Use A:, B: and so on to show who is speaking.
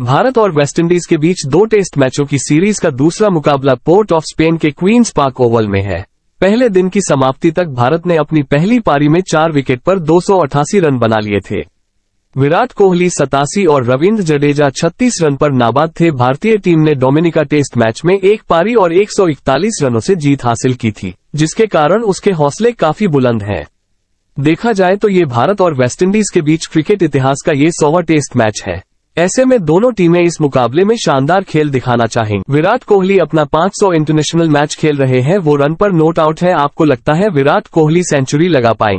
A: भारत और वेस्टइंडीज के बीच दो टेस्ट मैचों की सीरीज का दूसरा मुकाबला पोर्ट ऑफ स्पेन के क्वींस पार्क ओवल में है पहले दिन की समाप्ति तक भारत ने अपनी पहली पारी में चार विकेट पर दो रन बना लिए थे विराट कोहली सतासी और रविंद्र जडेजा 36 रन पर नाबाद थे भारतीय टीम ने डोमिनिका टेस्ट मैच में एक पारी और 141 रनों से जीत हासिल की थी जिसके कारण उसके हौसले काफी बुलंद हैं। देखा जाए तो ये भारत और वेस्टइंडीज के बीच क्रिकेट इतिहास का ये सौवा टेस्ट मैच है ऐसे में दोनों टीमें इस मुकाबले में शानदार खेल दिखाना चाहेंगी विराट कोहली अपना 500 इंटरनेशनल मैच खेल रहे हैं वो रन पर नोट आउट है आपको लगता है विराट कोहली सेंचुरी लगा पाएंगे